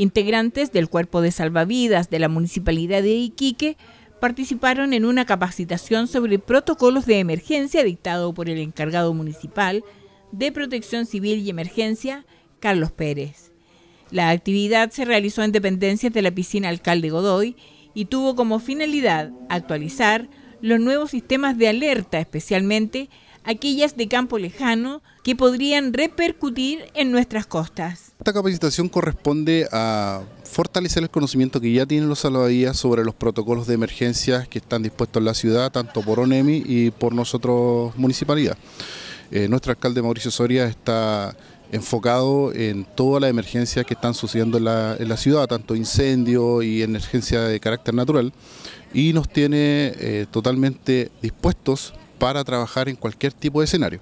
Integrantes del Cuerpo de Salvavidas de la Municipalidad de Iquique participaron en una capacitación sobre protocolos de emergencia dictado por el encargado municipal de Protección Civil y Emergencia, Carlos Pérez. La actividad se realizó en dependencias de la piscina Alcalde Godoy y tuvo como finalidad actualizar los nuevos sistemas de alerta, especialmente aquellas de campo lejano que podrían repercutir en nuestras costas. Esta capacitación corresponde a fortalecer el conocimiento que ya tienen los salvavidas sobre los protocolos de emergencias que están dispuestos en la ciudad, tanto por ONEMI y por nosotros municipalidad. Eh, nuestro alcalde Mauricio Soria está enfocado en todas las emergencias que están sucediendo en la, ciudad, tanto incendio y emergencia de carácter natural, y nos tiene eh, totalmente dispuestos para trabajar en cualquier tipo de escenario.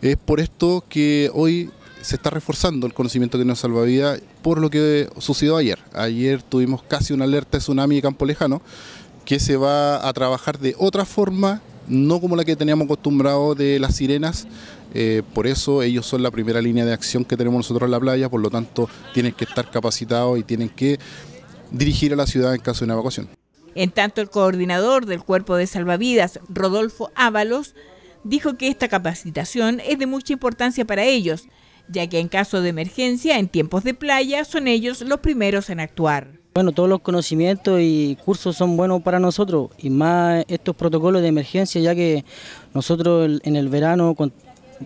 Es por esto que hoy se está reforzando el conocimiento que nos salvavidas por lo que sucedió ayer. Ayer tuvimos casi una alerta de tsunami de campo lejano que se va a trabajar de otra forma, no como la que teníamos acostumbrado de las sirenas. Eh, por eso ellos son la primera línea de acción que tenemos nosotros en la playa, por lo tanto tienen que estar capacitados y tienen que dirigir a la ciudad en caso de una evacuación. En tanto, el coordinador del cuerpo de salvavidas, Rodolfo Ábalos, dijo que esta capacitación es de mucha importancia para ellos, ya que en caso de emergencia, en tiempos de playa, son ellos los primeros en actuar. Bueno, todos los conocimientos y cursos son buenos para nosotros y más estos protocolos de emergencia ya que nosotros en el verano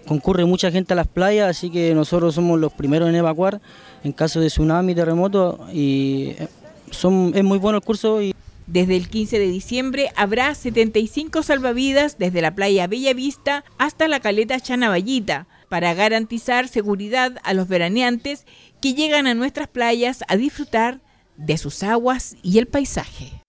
concurre mucha gente a las playas, así que nosotros somos los primeros en evacuar en caso de tsunami, terremoto y eh, son, es muy bueno el curso. Y... Desde el 15 de diciembre habrá 75 salvavidas desde la playa Bella Vista hasta la caleta Chanaballita para garantizar seguridad a los veraneantes que llegan a nuestras playas a disfrutar de sus aguas y el paisaje.